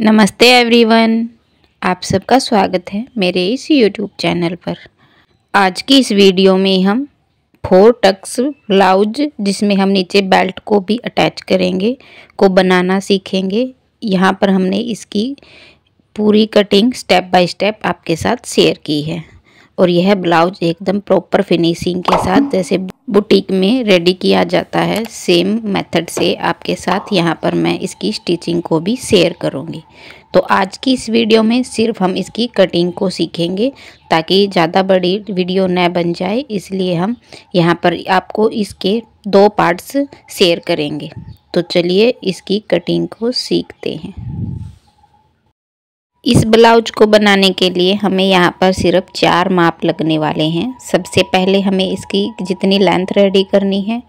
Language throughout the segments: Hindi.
नमस्ते एवरीवन आप सबका स्वागत है मेरे इस यूट्यूब चैनल पर आज की इस वीडियो में हम फोर टक्स ब्लाउज जिसमें हम नीचे बेल्ट को भी अटैच करेंगे को बनाना सीखेंगे यहाँ पर हमने इसकी पूरी कटिंग स्टेप बाय स्टेप आपके साथ शेयर की है और यह ब्लाउज एकदम प्रॉपर फिनिशिंग के साथ जैसे बुटीक में रेडी किया जाता है सेम मेथड से आपके साथ यहाँ पर मैं इसकी स्टिचिंग को भी शेयर करूँगी तो आज की इस वीडियो में सिर्फ हम इसकी कटिंग को सीखेंगे ताकि ज़्यादा बड़ी वीडियो न बन जाए इसलिए हम यहाँ पर आपको इसके दो पार्ट्स शेयर करेंगे तो चलिए इसकी कटिंग को सीखते हैं इस ब्लाउज को बनाने के लिए हमें यहाँ पर सिर्फ चार माप लगने वाले हैं सबसे पहले हमें इसकी जितनी लेंथ रेडी करनी है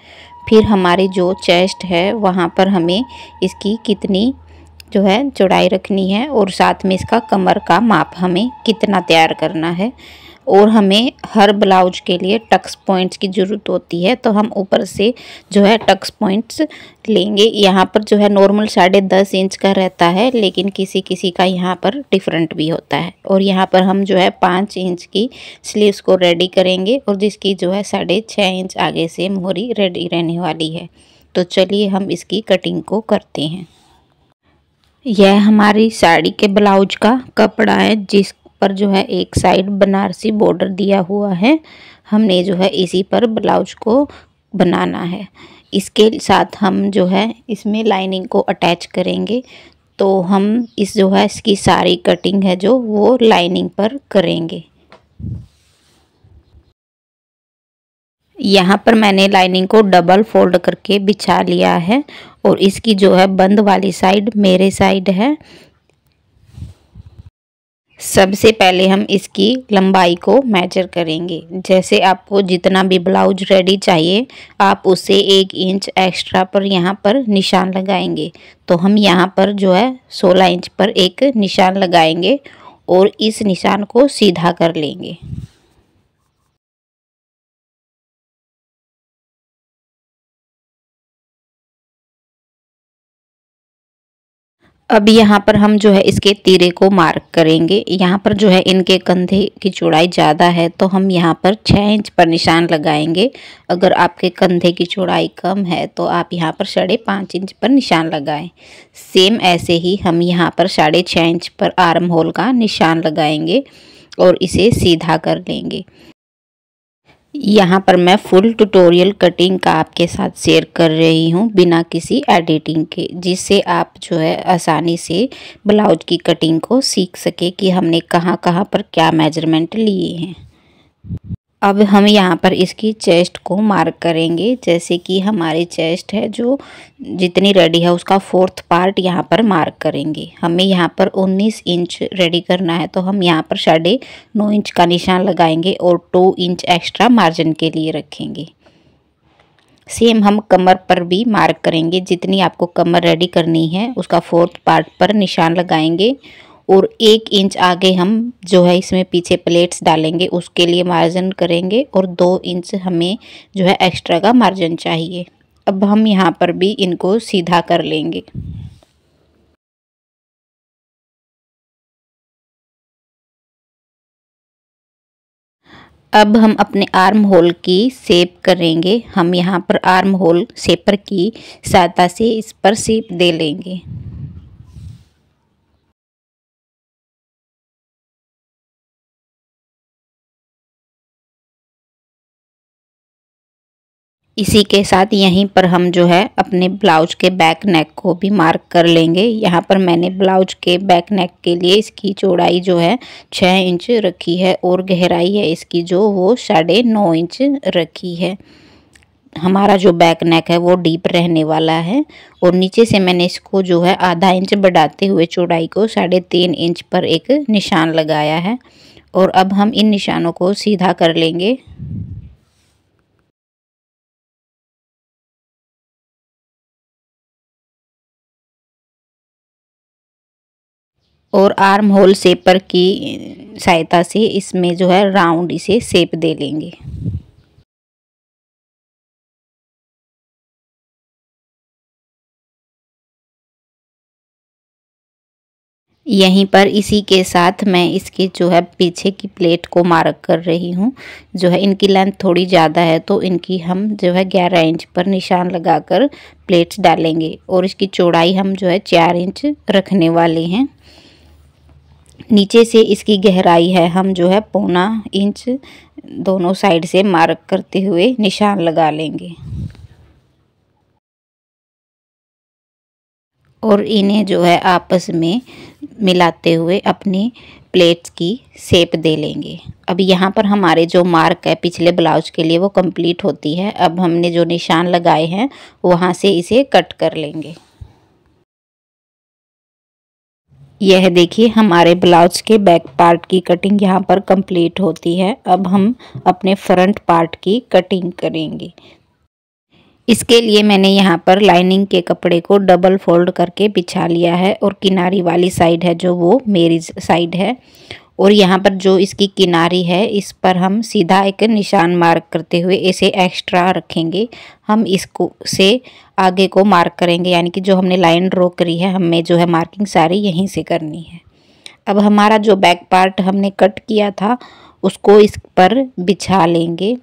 फिर हमारी जो चेस्ट है वहाँ पर हमें इसकी कितनी जो है चौड़ाई रखनी है और साथ में इसका कमर का माप हमें कितना तैयार करना है और हमें हर ब्लाउज के लिए टक्स पॉइंट्स की ज़रूरत होती है तो हम ऊपर से जो है टक्स पॉइंट्स लेंगे यहाँ पर जो है नॉर्मल साढ़े दस इंच का रहता है लेकिन किसी किसी का यहाँ पर डिफरेंट भी होता है और यहाँ पर हम जो है पाँच इंच की स्लीव्स को रेडी करेंगे और जिसकी जो है साढ़े छः इंच आगे से मोहरी रेडी रहने वाली है तो चलिए हम इसकी कटिंग को करते हैं यह हमारी साड़ी के ब्लाउज का कपड़ा है जिस पर जो है एक साइड बनारसी बॉर्डर दिया हुआ है हमने जो है इसी पर ब्लाउज को बनाना है इसके साथ हम जो है इसमें लाइनिंग को अटैच करेंगे तो हम इस जो है इसकी सारी कटिंग है जो वो लाइनिंग पर करेंगे यहाँ पर मैंने लाइनिंग को डबल फोल्ड करके बिछा लिया है और इसकी जो है बंद वाली साइड मेरे साइड है सबसे पहले हम इसकी लंबाई को मेजर करेंगे जैसे आपको जितना भी ब्लाउज रेडी चाहिए आप उसे एक इंच एक्स्ट्रा पर यहाँ पर निशान लगाएंगे तो हम यहाँ पर जो है सोलह इंच पर एक निशान लगाएंगे और इस निशान को सीधा कर लेंगे अब यहाँ पर हम जो है इसके तीरे को मार्क करेंगे यहाँ पर जो है इनके कंधे की चौड़ाई ज़्यादा है तो हम यहाँ पर छः इंच पर निशान लगाएंगे अगर आपके कंधे की चौड़ाई कम है तो आप यहाँ पर साढ़े पाँच इंच पर निशान लगाएं सेम ऐसे ही हम यहाँ पर साढ़े छः इंच पर आर्म होल का निशान लगाएंगे और इसे सीधा कर लेंगे यहाँ पर मैं फुल ट्यूटोरियल कटिंग का आपके साथ शेयर कर रही हूँ बिना किसी एडिटिंग के जिससे आप जो है आसानी से ब्लाउज की कटिंग को सीख सके कि हमने कहाँ कहाँ पर क्या मेजरमेंट लिए हैं अब हम यहाँ पर इसकी चेस्ट को मार्क करेंगे जैसे कि हमारी चेस्ट है जो जितनी रेडी है उसका फोर्थ पार्ट यहाँ पर मार्क करेंगे हमें यहाँ पर 19 इंच रेडी करना है तो हम यहाँ पर साढ़े नौ इंच का निशान लगाएंगे और टू इंच एक्स्ट्रा मार्जिन के लिए रखेंगे सेम हम कमर पर भी मार्क करेंगे जितनी आपको कमर रेडी करनी है उसका फोर्थ पार्ट पर निशान लगाएंगे और एक इंच आगे हम जो है इसमें पीछे प्लेट्स डालेंगे उसके लिए मार्जिन करेंगे और दो इंच हमें जो है एक्स्ट्रा का मार्जिन चाहिए अब हम यहाँ पर भी इनको सीधा कर लेंगे अब हम अपने आर्म होल की सेप करेंगे हम यहाँ पर आर्म होल सेपर की सहायता से इस पर सेप दे लेंगे इसी के साथ यहीं पर हम जो है अपने ब्लाउज के बैक नेक को भी मार्क कर लेंगे यहाँ पर मैंने ब्लाउज के बैक नेक के लिए इसकी चौड़ाई जो है छः इंच रखी है और गहराई है इसकी जो वो साढ़े नौ इंच रखी है हमारा जो बैक नेक है वो डीप रहने वाला है और नीचे से मैंने इसको जो है आधा इंच बढ़ाते हुए चौड़ाई को साढ़े तीन इंच पर एक निशान लगाया है और अब हम इन निशानों को सीधा कर लेंगे और आर्म होल सेपर की सहायता से इसमें जो है राउंड इसे सेप दे लेंगे यहीं पर इसी के साथ मैं इसके जो है पीछे की प्लेट को मार्क कर रही हूँ जो है इनकी लेंथ थोड़ी ज़्यादा है तो इनकी हम जो है ग्यारह इंच पर निशान लगाकर प्लेट्स डालेंगे और इसकी चौड़ाई हम जो है चार इंच रखने वाले हैं नीचे से इसकी गहराई है हम जो है पौना इंच दोनों साइड से मार्क करते हुए निशान लगा लेंगे और इन्हें जो है आपस में मिलाते हुए अपनी प्लेट्स की सेप दे लेंगे अब यहाँ पर हमारे जो मार्क है पिछले ब्लाउज के लिए वो कंप्लीट होती है अब हमने जो निशान लगाए हैं वहाँ से इसे कट कर लेंगे यह देखिए हमारे ब्लाउज के बैक पार्ट की कटिंग यहाँ पर कंप्लीट होती है अब हम अपने फ्रंट पार्ट की कटिंग करेंगे इसके लिए मैंने यहाँ पर लाइनिंग के कपड़े को डबल फोल्ड करके बिछा लिया है और किनारी वाली साइड है जो वो मेरी साइड है और यहाँ पर जो इसकी किनारी है इस पर हम सीधा एक निशान मार्क करते हुए इसे एक्स्ट्रा रखेंगे हम इसको से आगे को मार्क करेंगे यानी कि जो हमने लाइन ड्रॉ करी है हमें जो है मार्किंग सारी यहीं से करनी है अब हमारा जो बैक पार्ट हमने कट किया था उसको इस पर बिछा लेंगे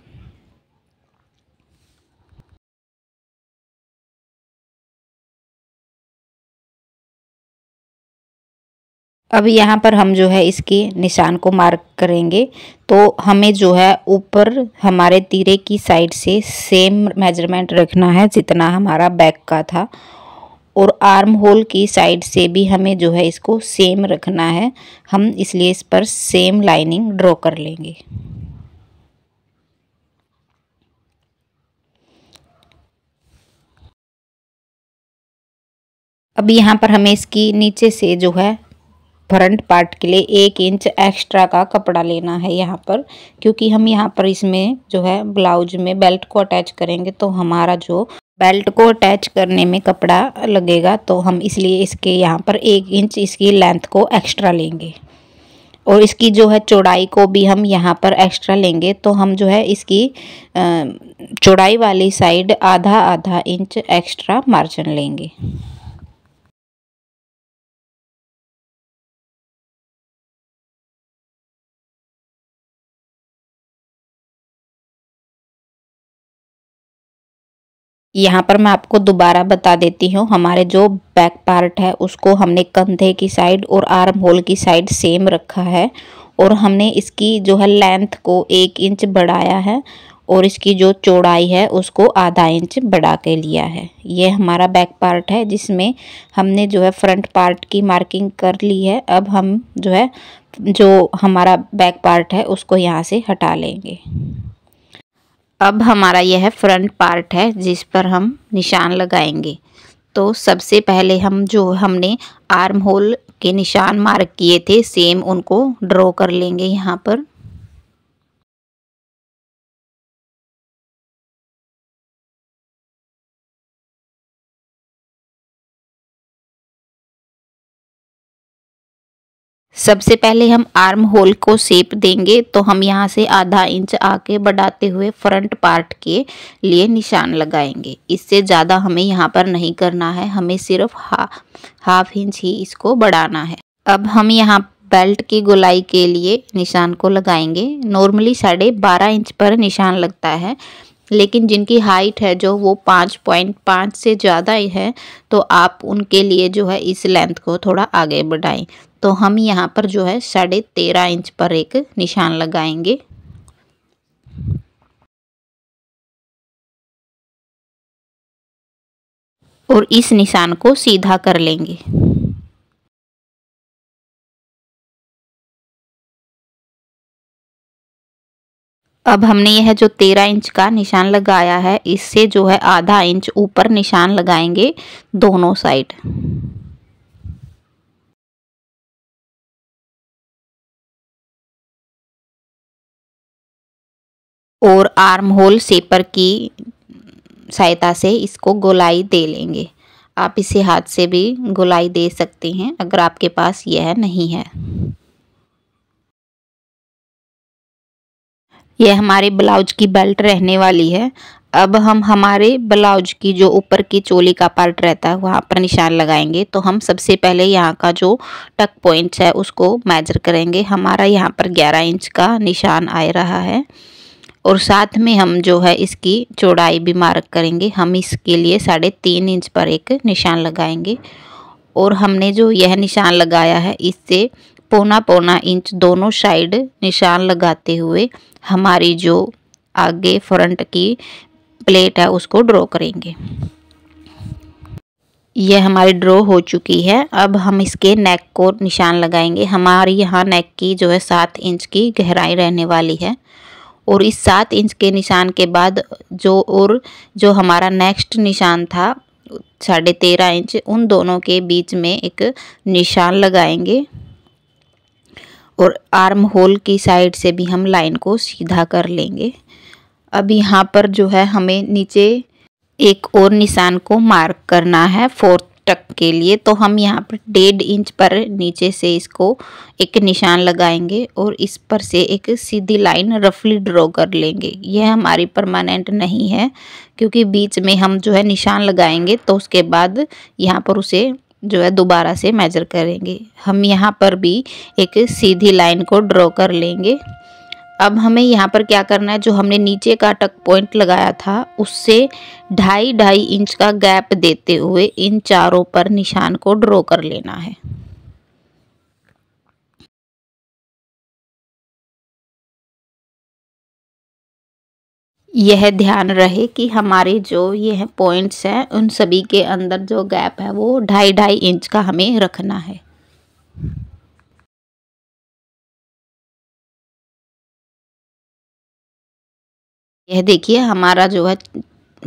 अब यहाँ पर हम जो है इसके निशान को मार्क करेंगे तो हमें जो है ऊपर हमारे तीरे की साइड से सेम मेजरमेंट रखना है जितना हमारा बैक का था और आर्म होल की साइड से भी हमें जो है इसको सेम रखना है हम इसलिए इस पर सेम लाइनिंग ड्रॉ कर लेंगे अब यहाँ पर हमें इसकी नीचे से जो है फ्रंट पार्ट के लिए एक इंच एक्स्ट्रा का कपड़ा लेना है यहाँ पर क्योंकि हम यहाँ पर इसमें जो है ब्लाउज में बेल्ट को अटैच करेंगे तो हमारा जो बेल्ट को अटैच करने में कपड़ा लगेगा तो हम इसलिए इसके यहाँ पर एक इंच इसकी लेंथ को एक्स्ट्रा लेंगे और इसकी जो है चौड़ाई को भी हम यहाँ पर एक्स्ट्रा लेंगे तो हम जो है इसकी चौड़ाई वाली साइड आधा आधा इंच एक्स्ट्रा मार्जिन लेंगे यहाँ पर मैं आपको दोबारा बता देती हूँ हमारे जो बैक पार्ट है उसको हमने कंधे की साइड और आर्म होल की साइड सेम रखा है और हमने इसकी जो है लेंथ को एक इंच बढ़ाया है और इसकी जो चौड़ाई है उसको आधा इंच बढ़ा के लिया है ये हमारा बैक पार्ट है जिसमें हमने जो है फ्रंट पार्ट की मार्किंग कर ली है अब हम जो है जो हमारा बैक पार्ट है उसको यहाँ से हटा लेंगे अब हमारा यह फ्रंट पार्ट है जिस पर हम निशान लगाएंगे तो सबसे पहले हम जो हमने आर्म होल के निशान मार्क किए थे सेम उनको ड्रॉ कर लेंगे यहाँ पर सबसे पहले हम आर्म होल को सेप देंगे तो हम यहाँ से आधा इंच आके बढ़ाते हुए फ्रंट पार्ट के लिए निशान लगाएंगे इससे ज़्यादा हमें यहाँ पर नहीं करना है हमें सिर्फ हा, हाफ इंच ही इसको बढ़ाना है अब हम यहाँ बेल्ट की गोलाई के लिए निशान को लगाएंगे नॉर्मली साढ़े बारह इंच पर निशान लगता है लेकिन जिनकी हाइट है जो वो पाँच पॉइंट पाँच से ज़्यादा ही है तो आप उनके लिए जो है इस लेंथ को थोड़ा आगे बढ़ाएं तो हम यहाँ पर जो है साढ़े तेरह इंच पर एक निशान लगाएंगे और इस निशान को सीधा कर लेंगे अब हमने यह जो तेरह इंच का निशान लगाया है इससे जो है आधा इंच ऊपर निशान लगाएंगे दोनों साइड और आर्म होल सेपर की सहायता से इसको गोलाई दे लेंगे आप इसे हाथ से भी गोलाई दे सकते हैं अगर आपके पास यह नहीं है यह हमारे ब्लाउज की बेल्ट रहने वाली है अब हम हमारे ब्लाउज की जो ऊपर की चोली का पार्ट रहता है वहाँ पर निशान लगाएंगे तो हम सबसे पहले यहाँ का जो टक पॉइंट्स है उसको मेजर करेंगे हमारा यहाँ पर 11 इंच का निशान आ रहा है और साथ में हम जो है इसकी चौड़ाई भी मार्क करेंगे हम इसके लिए साढ़े तीन इंच पर एक निशान लगाएंगे और हमने जो यह निशान लगाया है इससे पौना पौना इंच दोनों साइड निशान लगाते हुए हमारी जो आगे फ्रंट की प्लेट है उसको ड्रॉ करेंगे यह हमारी ड्रॉ हो चुकी है अब हम इसके नेक को निशान लगाएंगे हमारे यहाँ नेक की जो है सात इंच की गहराई रहने वाली है और इस सात इंच के निशान के बाद जो और जो हमारा नेक्स्ट निशान था साढ़े तेरह इंच उन दोनों के बीच में एक निशान लगाएंगे और आर्म होल की साइड से भी हम लाइन को सीधा कर लेंगे अब यहाँ पर जो है हमें नीचे एक और निशान को मार्क करना है फोर्थ ट्रक के लिए तो हम यहाँ पर डेढ़ इंच पर नीचे से इसको एक निशान लगाएंगे और इस पर से एक सीधी लाइन रफली ड्रॉ कर लेंगे यह हमारी परमानेंट नहीं है क्योंकि बीच में हम जो है निशान लगाएंगे तो उसके बाद यहाँ पर उसे जो है दोबारा से मेजर करेंगे हम यहाँ पर भी एक सीधी लाइन को ड्रॉ कर लेंगे अब हमें यहाँ पर क्या करना है जो हमने नीचे का टक पॉइंट लगाया था उससे ढाई ढाई इंच का गैप देते हुए इन चारों पर निशान को ड्रॉ कर लेना है यह ध्यान रहे कि हमारे जो ये पॉइंट्स हैं उन सभी के अंदर जो गैप है वो ढाई ढाई इंच का हमें रखना है यह देखिए हमारा जो है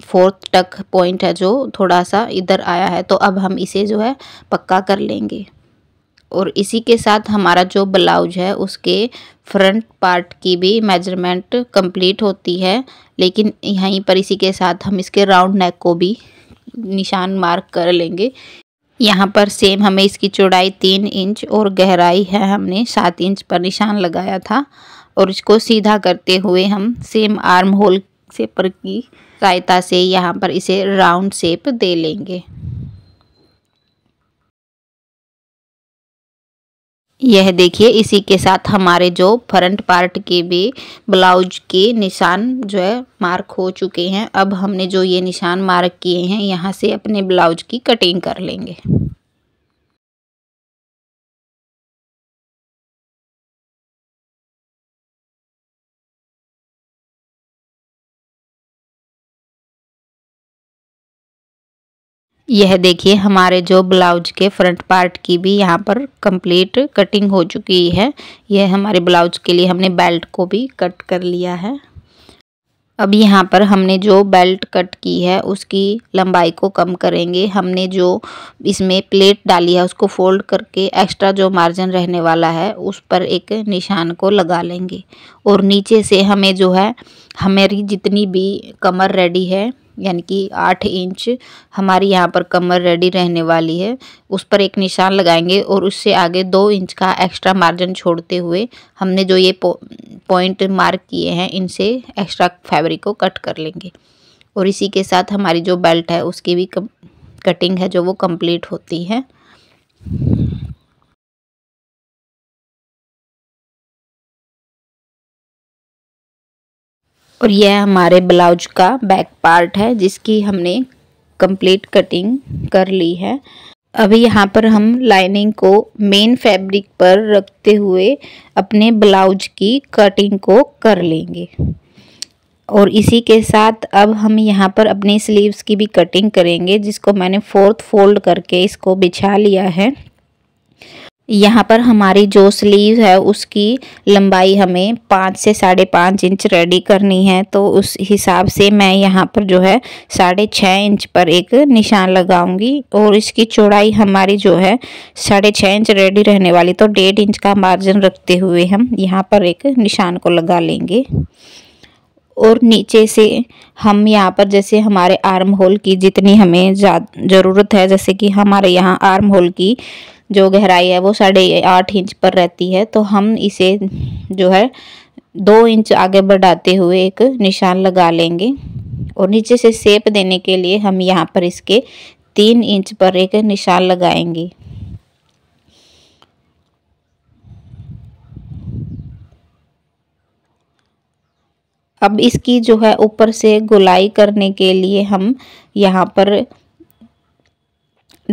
फोर्थ टक पॉइंट है जो थोड़ा सा इधर आया है तो अब हम इसे जो है पक्का कर लेंगे और इसी के साथ हमारा जो ब्लाउज है उसके फ्रंट पार्ट की भी मेजरमेंट कंप्लीट होती है लेकिन यहीं पर इसी के साथ हम इसके राउंड नेक को भी निशान मार्क कर लेंगे यहाँ पर सेम हमें इसकी चौड़ाई तीन इंच और गहराई है हमने सात इंच पर निशान लगाया था और इसको सीधा करते हुए हम सेम आर्म होल से पर की सहायता से यहाँ पर इसे राउंड शेप दे लेंगे यह देखिए इसी के साथ हमारे जो फ्रंट पार्ट के भी ब्लाउज के निशान जो है मार्क हो चुके हैं अब हमने जो ये निशान मार्क किए हैं यहाँ से अपने ब्लाउज की कटिंग कर लेंगे यह देखिए हमारे जो ब्लाउज के फ्रंट पार्ट की भी यहाँ पर कंप्लीट कटिंग हो चुकी है यह हमारे ब्लाउज के लिए हमने बेल्ट को भी कट कर लिया है अब यहाँ पर हमने जो बेल्ट कट की है उसकी लंबाई को कम करेंगे हमने जो इसमें प्लेट डाली है उसको फोल्ड करके एक्स्ट्रा जो मार्जिन रहने वाला है उस पर एक निशान को लगा लेंगे और नीचे से हमें जो है हमारी जितनी भी कमर रेडी है यानी कि आठ इंच हमारी यहाँ पर कमर रेडी रहने वाली है उस पर एक निशान लगाएंगे और उससे आगे दो इंच का एक्स्ट्रा मार्जिन छोड़ते हुए हमने जो ये पॉइंट मार्क किए हैं इनसे एक्स्ट्रा फैब्रिक को कट कर लेंगे और इसी के साथ हमारी जो बेल्ट है उसकी भी कटिंग है जो वो कम्प्लीट होती है और यह हमारे ब्लाउज का बैक पार्ट है जिसकी हमने कंप्लीट कटिंग कर ली है अभी यहाँ पर हम लाइनिंग को मेन फैब्रिक पर रखते हुए अपने ब्लाउज की कटिंग को कर लेंगे और इसी के साथ अब हम यहाँ पर अपनी स्लीव्स की भी कटिंग करेंगे जिसको मैंने फोर्थ फोल्ड करके इसको बिछा लिया है यहाँ पर हमारी जो स्लीव है उसकी लंबाई हमें पाँच से साढ़े पाँच इंच रेडी करनी है तो उस हिसाब से मैं यहाँ पर जो है साढ़े छः इंच पर एक निशान लगाऊंगी और इसकी चौड़ाई हमारी जो है साढ़े छः इंच रेडी रहने वाली तो डेढ़ इंच का मार्जिन रखते हुए हम यहाँ पर एक निशान को लगा लेंगे और नीचे से हम यहाँ पर जैसे हमारे आर्म होल की जितनी हमें ज़्यादा ज़रूरत है जैसे कि हमारे यहाँ आर्म होल की जो गहराई है वो साढ़े आठ इंच पर रहती है तो हम इसे जो है दो इंच आगे बढ़ाते हुए एक निशान लगा लेंगे और नीचे से सेप देने के लिए हम यहाँ पर इसके तीन इंच पर एक निशान लगाएंगे अब इसकी जो है ऊपर से गोलाई करने के लिए हम यहाँ पर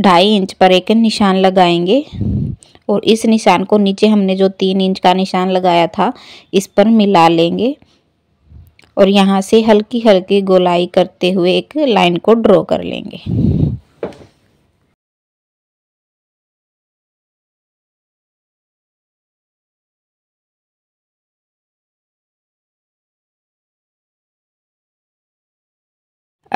ढाई इंच पर एक निशान लगाएंगे और इस निशान को नीचे हमने जो तीन इंच का निशान लगाया था इस पर मिला लेंगे और यहाँ से हल्की हल्की गोलाई करते हुए एक लाइन को ड्रॉ कर लेंगे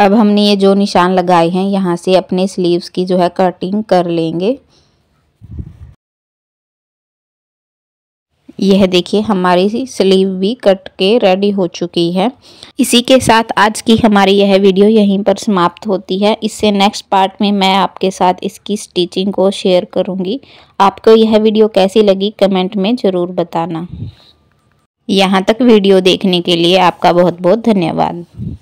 अब हमने ये जो निशान लगाए हैं यहाँ से अपने स्लीव्स की जो है कटिंग कर लेंगे यह देखिए हमारी स्लीव भी कट के रेडी हो चुकी है इसी के साथ आज की हमारी यह वीडियो यहीं पर समाप्त होती है इससे नेक्स्ट पार्ट में मैं आपके साथ इसकी स्टिचिंग को शेयर करूंगी आपको यह वीडियो कैसी लगी कमेंट में ज़रूर बताना यहाँ तक वीडियो देखने के लिए आपका बहुत बहुत धन्यवाद